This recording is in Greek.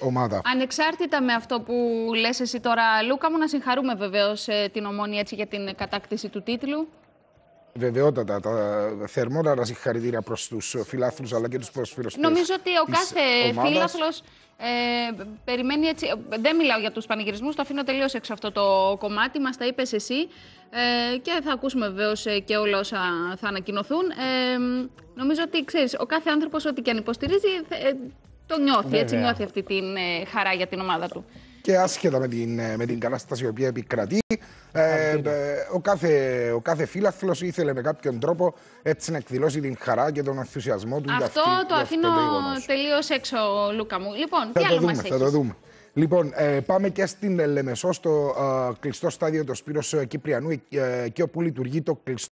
ομάδα. Ανεξάρτητα με αυτό που λες εσύ τώρα, Λούκα μου, να συγχαρούμε βεβαίως ε, την Ομόνια έτσι για την κατάκτηση του τίτλου. Βεβαιότατα, τα συγχαρητήρια προς τους φιλάθλους αλλά και τους προσφύλους Νομίζω ότι ο κάθε φιλάθλος ε, περιμένει έτσι, δεν μιλάω για τους πανηγυρισμούς, το αφήνω τελείως έξω αυτό το κομμάτι, μας τα είπες εσύ ε, και θα ακούσουμε βεβαίως ε, και όλα όσα θα ανακοινωθούν. Ε, νομίζω ότι ξέρεις, ο κάθε άνθρωπος ό,τι και αν υποστηρίζει ε, το νιώθει, Βέβαια. έτσι νιώθει αυτή την ε, χαρά για την ομάδα του. Και άσχετα με την, ε, με την κατάσταση η οποία επικρατεί, ε, ε ο κάθε, ο κάθε ήθελε με κάποιον τρόπο έτσι να εκδηλώσει την χαρά και τον ενθουσιασμό του. Αυτό για αυτή, το αφήνω τελείως έξω, Λούκα μου. Λοιπόν, θα τι άλλο δούμε, μας έχεις. Θα το δούμε. Λοιπόν, πάμε και στην Λεμεσό, στο κλειστό στάδιο του Σπύρος Κυπριανού, εκεί όπου λειτουργεί το κλειστό.